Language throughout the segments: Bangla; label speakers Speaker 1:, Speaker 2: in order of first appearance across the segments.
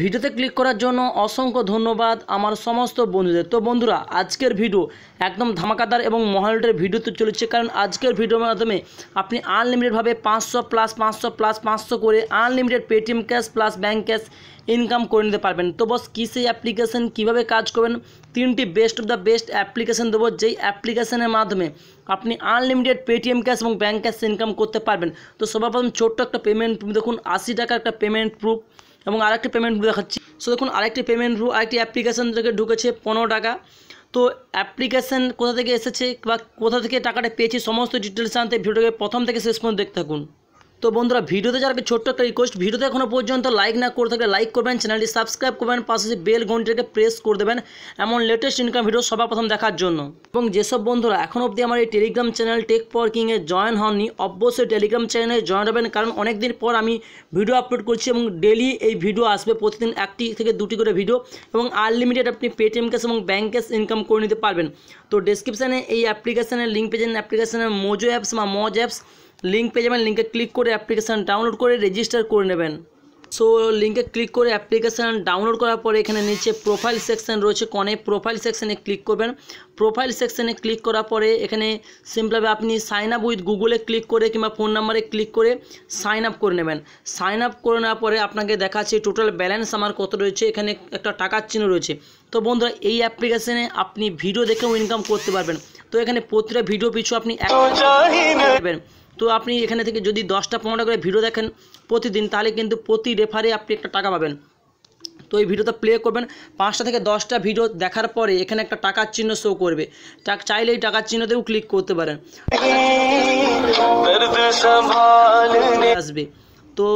Speaker 1: ভিডিওতে ক্লিক করার জন্য অসংখ্য ধন্যবাদ আমার সমস্ত বন্ধুদের তো বন্ধুরা আজকের ভিডিও একদম ধামাকাদার এবং মহালটের ভিডিওতে চলেছে কারণ আজকের ভিডিওর মাধ্যমে আপনি আনলিমিটেডভাবে পাঁচশো প্লাস পাঁচশো প্লাস পাঁচশো করে unlimited Paytm cash plus bank cash income করে নিতে পারবেন তো বস কী সেই অ্যাপ্লিকেশান কীভাবে কাজ করবেন তিনটি best of the best application দেবো যেই অ্যাপ্লিকেশানের মাধ্যমে আপনি আনলিমিটেড পেটিএম ক্যাশ এবং ব্যাঙ্ক ক্যাশ ইনকাম করতে পারবেন তো সবার প্রথম ছোট্ট একটা পেমেন্ট দেখুন আশি টাকার একটা পেমেন্ট প্রুফ এবং আরেকটি পেমেন্ট রু দেখাচ্ছি সো দেখুন আরেকটি পেমেন্ট রু আরেকটি অ্যাপ্লিকেশান থেকে ঢুকেছে পনেরো টাকা তো অ্যাপ্লিকেশান কোথা থেকে এসেছে বা কোথা থেকে টাকাটা পেয়েছি সমস্ত ডিটেলস আনতে ভিডিওকে প্রথম থেকে শেষ পর্যন্ত দেখতে থাকুন তো বন্ধুরা ভিডিওতে যারা ছোট্ট একটা রিকোয়েস্ট ভিডিওতে এখনও পর্যন্ত লাইক না করে থাকলে লাইক করবেন চ্যানেলটি সাবস্ক্রাইব করবেন পাশাপাশি বেল ঘন্টিটাকে প্রেস করে দেবেন এমন লেটেস্ট ইনকাম ভিডিও সবার প্রথম দেখার জন্য এবং যেসব বন্ধুরা এখন অবধি আমার এই টেলিগ্রাম চ্যানেল টেক পাওয়ার কিংয়ে জয়েন হননি অবশ্যই টেলিগ্রাম চ্যানেলে জয়েন হবেন কারণ অনেক দিন পর আমি ভিডিও আপলোড করছি এবং ডেলি এই ভিডিও আসবে প্রতিদিন একটি থেকে দুটি করে ভিডিও এবং আনলিমিটেড আপনি পেটিএম ক্যাশ এবং ব্যাঙ্ক ক্যাশ ইনকাম করে নিতে পারবেন তো ডিসক্রিপশানে এই অ্যাপ্লিকেশানের লিঙ্ক পেয়েছেন অ্যাপ্লিকেশানের মোজো অ্যাপস বা মজ অ্যাপস লিঙ্ক পেয়ে যাবেন লিঙ্কে ক্লিক করে অ্যাপ্লিকেশান ডাউনলোড করে রেজিস্টার করে নেবেন সো লিঙ্কে ক্লিক করে অ্যাপ্লিকেশান ডাউনলোড করার পরে এখানে নিচে প্রোফাইল সেকশন রয়েছে কনে প্রোফাইল সেকশানে ক্লিক করবেন প্রোফাইল সেকশানে ক্লিক করার পরে এখানে সিম্পলভাবে আপনি সাইন আপ উইথ গুগলে ক্লিক করে কিংবা ফোন নাম্বারে ক্লিক করে সাইন আপ করে নেবেন সাইন আপ করে নেওয়ার পরে আপনাকে দেখাচ্ছে টোটাল ব্যালেন্স আমার কত রয়েছে এখানে একটা টাকার চিহ্ন রয়েছে তো বন্ধুরা এই অ্যাপ্লিকেশানে আপনি ভিডিও দেখেও ইনকাম করতে পারবেন তো এখানে প্রতিটা ভিডিও পিছু আপনি পারবেন তো আপনি এখানে থেকে যদি দশটা পনেরোটা করে ভিডিও দেখেন প্রতিদিন তাহলে কিন্তু প্রতি রেফারে আপনি একটা টাকা পাবেন তো এই ভিডিওটা প্লে করবেন পাঁচটা থেকে দশটা ভিডিও দেখার পরে এখানে একটা টাকার চিহ্ন শো করবে চাইলে এই টাকার চিহ্নতেও ক্লিক করতে পারেন আসবে তো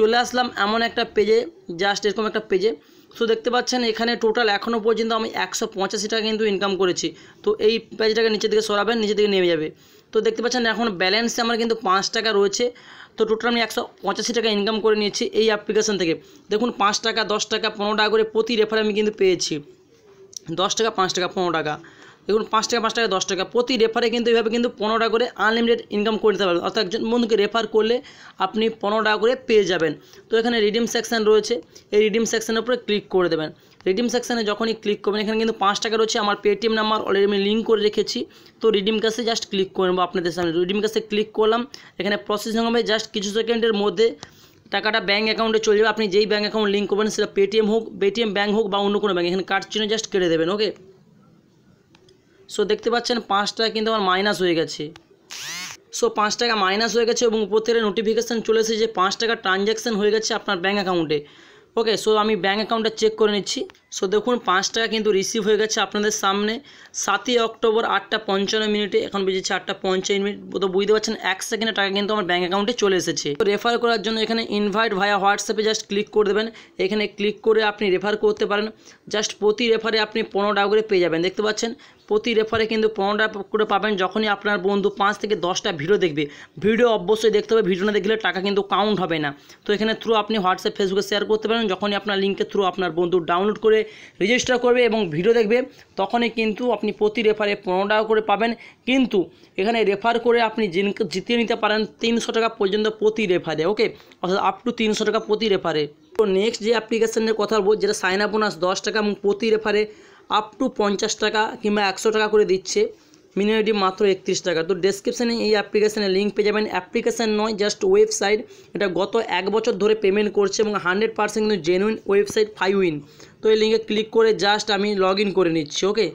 Speaker 1: চলে আসলাম এমন একটা পেজে জাস্ট এরকম একটা পেজে সো দেখতে পাচ্ছেন এখানে টোটাল এখনও পর্যন্ত আমি একশো পঁচাশি টাকা কিন্তু ইনকাম করেছি তো এই পেজটাকে নিচের দিকে সরাবেন নিচের দিকে নেমে যাবে তো দেখতে পাচ্ছেন এখন ব্যালেন্সে আমার কিন্তু পাঁচ টাকা রয়েছে তো টোটাল আমি একশো পঁচাশি টাকা ইনকাম করে নিয়েছি এই অ্যাপ্লিকেশান থেকে দেখুন পাঁচ টাকা দশ টাকা পনেরো টাকা করে প্রতি রেফার আমি কিন্তু পেয়েছি দশ টাকা পাঁচ টাকা পনেরো টাকা দেখুন পাঁচ টাকা পাঁচ টাকা দশ টাকা প্রতি রেফারে কিন্তু এইভাবে কিন্তু পনেরো টাকা করে আনলিমিটেড ইনকাম করে নিতে পারবেন অর্থাৎ একজন বন্ধুকে রেফার করলে আপনি পনেরো টাকা করে পেয়ে যাবেন তো এখানে রিডিম সেকশান রয়েছে এই রিডিম সেকশানের উপরে ক্লিক করে দেবেন রিডিম সেকশানে যখনই ক্লিক করবেন এখানে কিন্তু পাঁচ টাকা রয়েছে আমার পেটিএম নাম্বার অলরেডি আমি লিঙ্ক করে রেখেছি তো রিডিম কাছে জাস্ট ক্লিক করে নেবো আপনাদের সামনে রিডিম কাছে ক্লিক করলাম এখানে প্রসেসিং হবে জাস্ট কিছু সেকেন্ডের মধ্যে টাকাটা ব্যাঙ্ক অ্যাকাউন্টে চলে যাবে আপনি যেই ব্যাঙ্ক অ্যাকাউন্ট লিঙ্ক করবেন সেটা পেটিএম হোক পেটিএম ব্যাঙ্ক হোক বা অন্য কোনো ব্যাঙ্ক এখানে কার্ড চিনে জাস্ট কেটে দেবেন ওকে সো দেখতে পাচ্ছেন পাঁচ টাকা কিন্তু আমার মাইনাস হয়ে গেছে সো পাঁচ টাকা মাইনাস হয়ে গেছে এবং উপর থেকে নোটিফিকেশান এসেছে যে পাঁচ টাকা ট্রানজ্যাকশান হয়ে গেছে আপনার ব্যাঙ্ক অ্যাকাউন্টে ওকে সো আমি ব্যাঙ্ক অ্যাকাউন্টটা চেক করে নিচ্ছি সো দেখুন পাঁচ টাকা কিন্তু রিসিভ হয়ে গেছে আপনাদের সামনে সাতই অক্টোবর আটটা পঞ্চান্ন মিনিটে এখন বেজেছে আটটা পঞ্চান্ন মিনিট তো বুঝতে পারছেন এক সেকেন্ডে টাকা কিন্তু আমার ব্যাঙ্ক অ্যাকাউন্টে চলে এসেছে তো রেফার করার জন্য এখানে ইনভাইট ভায়া হোয়াটসঅ্যাপে জাস্ট ক্লিক করে দেবেন এখানে ক্লিক করে আপনি রেফার করতে পারেন জাস্ট প্রতি রেফারে আপনি পনেরো টাকা করে পেয়ে যাবেন দেখতে পাচ্ছেন প্রতি রেফারে কিন্তু পনেরো টাকা করে পাবেন যখনই আপনার বন্ধু পাঁচ থেকে দশটা ভিডিও দেখবে ভিডিও অবশ্যই দেখতে হবে ভিডিও না দেখলে টাকা কিন্তু কাউন্ট হবে না তো এখানে থ্রু আপনি হোয়াটসঅ্যাপ ফেসবুকে শেয়ার করতে পারেন যখনই আপনার লিঙ্কের থ্রু আপনার বন্ধু ডাউনলোড করে রেজিস্টার করবে এবং ভিডিও দেখবে তখনই কিন্তু আপনি প্রতি রেফারে পনেরো টাকা করে পাবেন কিন্তু এখানে রেফার করে আপনি জিতিয়ে নিতে পারেন তিনশো টাকা পর্যন্ত প্রতি রেফারে ওকে অর্থাৎ আপ টু তিনশো টাকা প্রতি রেফারে তো নেক্সট যে অ্যাপ্লিকেশনের কথা বলবো যেটা সাইন আপ বোনাস দশ টাকা এবং প্রতি রেফারে আপ টু পঞ্চাশ টাকা কিংবা একশো টাকা করে দিচ্ছে মিনিটি মাত্র একত্রিশ টাকা তো ডেসক্রিপশানে এই অ্যাপ্লিকেশানের লিঙ্ক পেয়ে যাবেন অ্যাপ্লিকেশান নয় জাস্ট ওয়েবসাইট এটা গত এক বছর ধরে পেমেন্ট করছে এবং হান্ড্রেড পার্সেন্ট কিন্তু জেনুইন ওয়েবসাইট ফাইভ উইন তো এই লিঙ্কে ক্লিক করে জাস্ট আমি লগ করে নিচ্ছি ওকে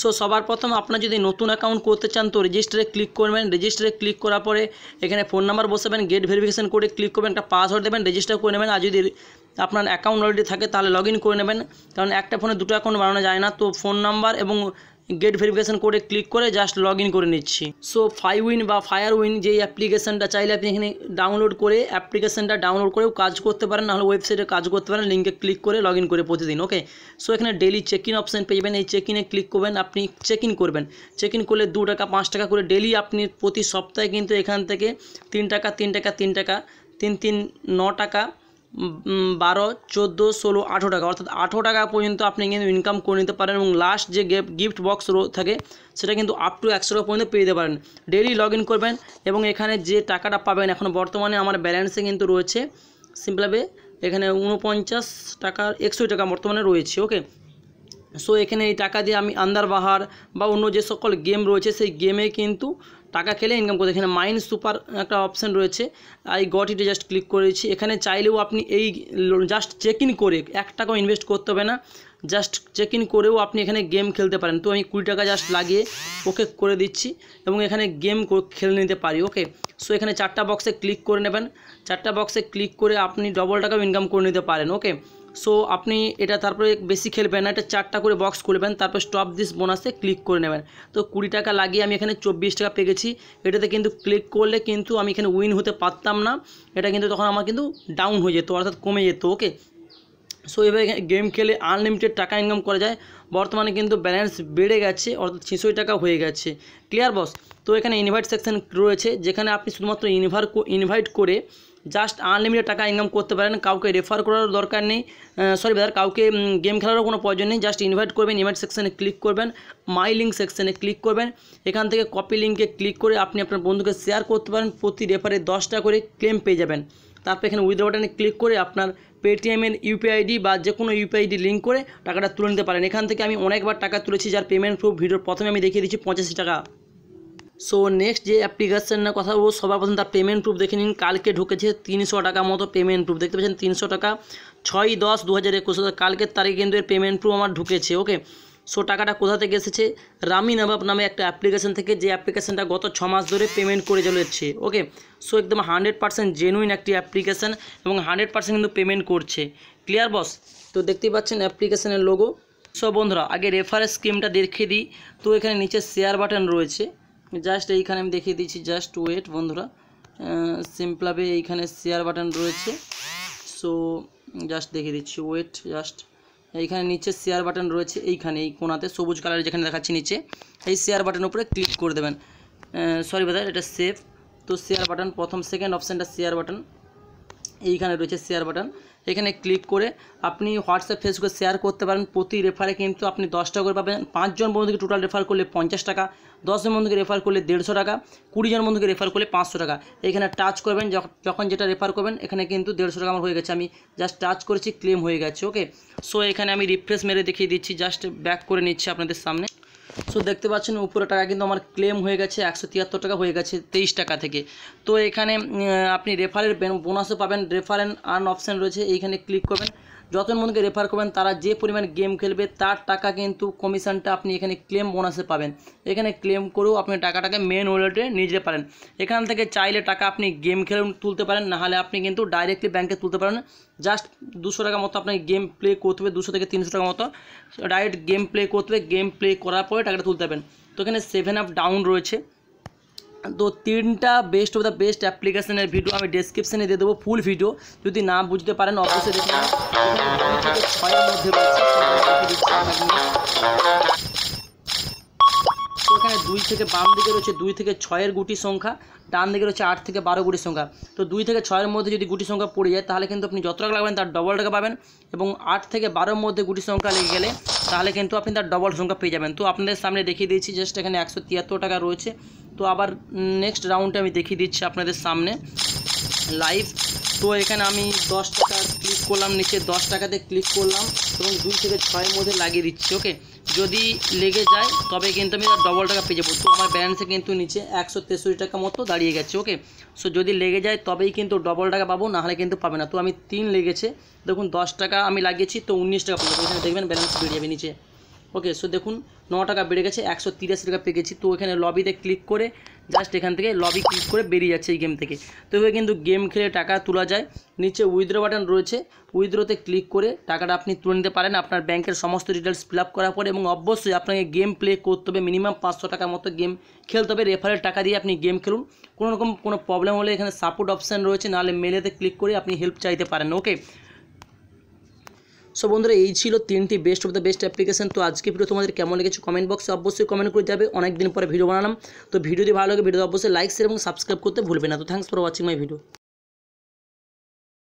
Speaker 1: সো সবার প্রথম আপনার যদি নতুন অ্যাকাউন্ট করতে চান তো রেজিস্টারে ক্লিক করবেন রেজিস্টারে ক্লিক করার পরে এখানে ফোন নাম্বার বসাবেন গেট ভেরিফিকেশান করে ক্লিক করবেন একটা পাসওয়ার্ড দেবেন রেজিস্টার করে নেবেন আর যদি আপনার অ্যাকাউন্ট অলরেডি থাকে তাহলে লগ করে নেবেন কারণ একটা ফোনে দুটো অ্যাকাউন্ট বানানো যায় না তো ফোন নাম্বার এবং গেট ভেরিফিকেশান কোডে ক্লিক করে জাস্ট লগ করে নিচ্ছি সো ফাই উইন বা ফায়ার উইন যেই অ্যাপ্লিকেশানটা চাইলে আপনি এখানে ডাউনলোড করে অ্যাপ্লিকেশানটা ডাউনলোড করেও কাজ করতে পারেন নাহলে ওয়েবসাইটে কাজ করতে পারেন লিঙ্কে ক্লিক করে লগ করে প্রতিদিন ওকে সো এখানে ডেলি চেক ইন অপশান পেয়ে যাবেন এই চেক ইনে ক্লিক করবেন আপনি চেক ইন করবেন চেক ইন করলে দু টাকা পাঁচ টাকা করে ডেলি আপনি প্রতি সপ্তাহে কিন্তু এখান থেকে তিন টাকা তিন টাকা তিন টাকা তিন তিন ন টাকা বারো চোদ্দো ষোলো আঠেরো টাকা অর্থাৎ আঠেরো টাকা পর্যন্ত আপনি কিন্তু ইনকাম করে নিতে পারেন এবং লাস্ট যে গিফট বক্স থাকে সেটা কিন্তু আপ টু একশো টাকা পর্যন্ত পেয়ে দিতে পারেন ডেলি লগ করবেন এবং এখানে যে টাকাটা পাবেন এখন বর্তমানে আমার ব্যালেন্সে কিন্তু রয়েছে সিম্পলভাবে এখানে উনপঞ্চাশ টাকা একশো টাকা বর্তমানে রয়েছে ওকে সো এখানে এই টাকা দিয়ে আমি আন্দারবাহার বা অন্য যে সকল গেম রয়েছে সেই গেমে কিন্তু টাকা খেলে ইনকাম করতে এখানে মাইন্ড সুপার একটা অপশান রয়েছে আই গট ইটে জাস্ট ক্লিক করেছি এখানে চাইলেও আপনি এই জাস্ট চেক ইন করে এক টাকাও ইনভেস্ট করতে হবে না জাস্ট চেক ইন করেও আপনি এখানে গেম খেলতে পারেন তো আমি কুড়ি টাকা জাস্ট লাগিয়ে ওকে করে দিচ্ছি এবং এখানে গেম খেলে নিতে পারি ওকে সো এখানে চারটা বক্সে ক্লিক করে নেবেন চারটা বক্সে ক্লিক করে আপনি ডবল টাকাও ইনকাম করে নিতে পারেন ওকে সো আপনি এটা তারপরে বেশি খেলবেন না এটা চারটা করে বক্স খুলবেন তারপর স্টপ দিস বোনাসে ক্লিক করে নেবেন তো কুড়ি টাকা লাগিয়ে আমি এখানে চব্বিশ টাকা পে গেছি এটাতে কিন্তু ক্লিক করলে কিন্তু আমি এখানে উইন হতে পারতাম না এটা কিন্তু তখন আমার কিন্তু ডাউন হয়ে যেত অর্থাৎ কমে যেত ওকে সো এবার গেম খেলে আনলিমিটেড টাকা ইনকাম করা যায় বর্তমানে কিন্তু ব্যালেন্স বেড়ে গেছে অর্থাৎ ছিঁচই টাকা হয়ে গেছে ক্লিয়ার বস তো এখানে ইনভাইট সেকশন রয়েছে যেখানে আপনি শুধুমাত্র ইনভার ইনভাইট করে জাস্ট আনলিমিটেড টাকা ইনকাম করতে পারেন কাউকে রেফার করার দরকার নেই সরি ব্রাদার কাউকে গেম খেলারও কোনো প্রয়োজন নেই জাস্ট ইনভাইট করবেন ইনভাইট সেকশানে ক্লিক করবেন মাই লিঙ্ক সেকশানে ক্লিক করবেন এখান থেকে কপি লিঙ্কে ক্লিক করে আপনি আপনার বন্ধুকে শেয়ার করতে পারেন প্রতি রেফারে দশটা করে ক্লেম পেয়ে যাবেন তারপর এখানে উইথড্র বাটনে ক্লিক করে আপনার পেটিএমের ইউপিআই আইডি বা যে কোনো ইউপিআই আইডি লিঙ্ক করে টাকাটা তুলে নিতে পারেন এখান থেকে আমি অনেকবার টাকা তুলেছি যার পেমেন্ট প্রুফ ভিডিওর প্রথমে আমি দেখিয়ে দিচ্ছি পঁচাশি টাকা সো নেক্সট যে অ্যাপ্লিকেশনের কথা বলবো সবার প্রথম তার পেমেন্ট প্রুফ দেখে নিন কালকে ঢুকেছে তিনশো টাকা মতো পেমেন্ট প্রুফ দেখতে পাচ্ছেন তিনশো টাকা ছয় দশ দু হাজার একুশ কালকের তারিখে কিন্তু এর পেমেন্ট প্রুফ আমার ঢুকেছে ওকে সো টাকাটা কোথা থেকে এসেছে রামি নবাব নামে একটা অ্যাপ্লিকেশান থেকে যে অ্যাপ্লিকেশানটা গত ছ মাস ধরে পেমেন্ট করে চলেছে ওকে সো একদম হান্ড্রেড পার্সেন্ট জেনুইন একটি অ্যাপ্লিকেশান এবং হান্ড্রেড পার্সেন্ট কিন্তু পেমেন্ট করছে ক্লিয়ার বস তো দেখতেই পাচ্ছেন অ্যাপ্লিকেশানের লোগো সব বন্ধুরা আগে রেফারেন্স স্কিমটা দেখিয়ে দিই তো এখানে নিচে শেয়ার বাটন রয়েছে জাস্ট এইখানে আমি দেখিয়ে দিচ্ছি জাস্ট ওয়েট বন্ধুরা সিম্পলাবে এইখানে শেয়ার বাটন রয়েছে সো জাস্ট দেখিয়ে দিচ্ছি ওয়েট জাস্ট এইখানে নিচে শেয়ার বাটন রয়েছে এইখানে এই কোনাতে সবুজ কালার যেখানে দেখাচ্ছি নিচে এই শেয়ার বাটনের উপরে ক্লিক করে দেবেন সরি বাদার এটা সেভ তো শেয়ার বাটন প্রথম সেকেন্ড অপশানটা শেয়ার বাটন এইখানে রয়েছে শেয়ার বাটন এখানে ক্লিক করে আপনি হোয়াটসঅ্যাপ ফেসবুকে শেয়ার করতে পারেন প্রতি রেফারে কিন্তু আপনি দশ টাকা করে পাবেন পাঁচজন বন্ধুকে টোটাল রেফার করলে পঞ্চাশ টাকা দশজন বন্ধুকে রেফার করলে দেড়শো টাকা কুড়িজন বন্ধুকে রেফার করলে পাঁচশো টাকা এখানে টাচ করবেন যখন যেটা রেফার করবেন এখানে কিন্তু দেড়শো টাকা আমার হয়ে গেছে আমি জাস্ট টাচ করেছি ক্লেম হয়ে গেছে ওকে সো এখানে আমি রিফ্রেশ মেরে দেখিয়ে দিচ্ছি জাস্ট ব্যাক করে নিচ্ছি আপনাদের সামনে সো দেখতে পাচ্ছেন উপরে টাকা কিন্তু আমার ক্লেম হয়ে গেছে একশো তিয়াত্তর টাকা হয়ে গেছে তেইশ টাকা থেকে তো এখানে আপনি রেফারের বোনাসও পাবেন রেফারেন আর্ন অপশান রয়েছে এইখানে ক্লিক করবেন মনকে রেফার করবেন তারা যে পরিমাণ গেম খেলবে তার টাকা কিন্তু কমিশনটা আপনি এখানে ক্লেম বোনাসে পাবেন এখানে ক্লেম করেও আপনি টাকাটাকে মেন ওয়ালেটে নিয়ে পারেন এখান থেকে চাইলে টাকা আপনি গেম খেলে তুলতে পারেন নাহলে আপনি কিন্তু ডাইরেক্টলি ব্যাংকে তুলতে পারেন জাস্ট দুশো টাকা মতো আপনাকে গেম প্লে করতে হবে দুশো থেকে তিনশো টাকা মতো ডাইরেক্ট গেম প্লে করতে হবে গেম প্লে করার পরে টাকাটা তুলতে পারেন তো এখানে সেভেন আপ ডাউন রয়েছে তো তিনটা বেস্ট অফ দ্য বেস্ট অ্যাপ্লিকেশনের ভিডিও আমি ডেসক্রিপশানে দিয়ে দেবো ফুল ভিডিও যদি না বুঝতে পারেন অবশ্যই দেখুন এখানে দুই থেকে বাম দিকে রয়েছে দুই থেকে ছয়ের গুটি সংখ্যা ডান দিকে রয়েছে আট থেকে বারো গুটি সংখ্যা তো দুই থেকে ছয়ের মধ্যে যদি গুটি সংখ্যা পড়ে যায় তাহলে কিন্তু আপনি যত টাকা লাগবেন তার ডবল টাকা পাবেন এবং আট থেকে বারোর মধ্যে গুটি সংখ্যা লেগে গেলে তাহলে কিন্তু আপনি তার ডবল সংখ্যা পেয়ে যাবেন তো আপনাদের সামনে দেখিয়ে দিয়েছি জাস্ট এখানে একশো তিয়াত্তর টাকা রয়েছে তো আবার নেক্সট রাউন্ডে আমি দেখিয়ে দিচ্ছি আপনাদের সামনে লাইভ তো এখানে আমি দশ টাকা ক্লিক করলাম নিচে দশ টাকাতে ক্লিক করলাম এবং দুই থেকে ছয়ের মধ্যে লাগিয়ে দিচ্ছি ওকে যদি লেগে যায় তবে কিন্তু আমি ডবল টাকা পেয়ে যাবো তো আমার ব্যালেন্সে কিন্তু নিচে একশো তেষট্টি টাকা মতো দাঁড়িয়ে গেছে ওকে সো যদি লেগে যায় তবেই কিন্তু ডবল টাকা পাবো নাহলে কিন্তু পাবে না তো আমি তিন লেগেছে দেখুন দশ টাকা আমি লাগিয়েছি তো উনিশ টাকা পেয়ে এখানে দেখবেন ব্যালেন্স বেড়ে যাবে নিচে ওকে সো দেখুন ন টাকা বেড়ে গেছে একশো তিরাশি টাকা পেয়ে গেছি তো এখানে লবিতে ক্লিক করে জাস্ট এখান থেকে লবি ক্লিক করে বেরিয়ে যাচ্ছে এই গেম থেকে তো এভাবে কিন্তু গেম খেলে টাকা তোলা যায় নিচে উইথড্রো বাটন রয়েছে উইথড্রোতে ক্লিক করে টাকাটা আপনি তুলে নিতে পারেন আপনার ব্যাংকের সমস্ত ডিটেলস ফিল আপ করার পরে এবং অবশ্যই আপনাকে গেম প্লে করতে হবে মিনিমাম পাঁচশো টাকার মতো গেম খেলতে হবে রেফারের টাকা দিয়ে আপনি গেম খেলুন কোনো রকম কোনো প্রবলেম হলে এখানে সাপোর্ট অপশান রয়েছে নাহলে মেলেতে ক্লিক করে আপনি হেল্প চাইতে পারেন ওকে সো বন্ধুরা এই ছিল তিনটি best of the best application তো আজকে ভিডিও তোমাদের কেমন লেগেছে কমেন্ট বক্সে অবশ্যই কমেন্ট করে যাবে অনেকদিন পরে ভিডিও বানালাম তো ভিডিওটি ভালো লাগে ভিডিও অবশ্যই লাইক শেয়ার এবং সাবস্ক্রাইব করতে ভুলবে না তো thanks for watching my video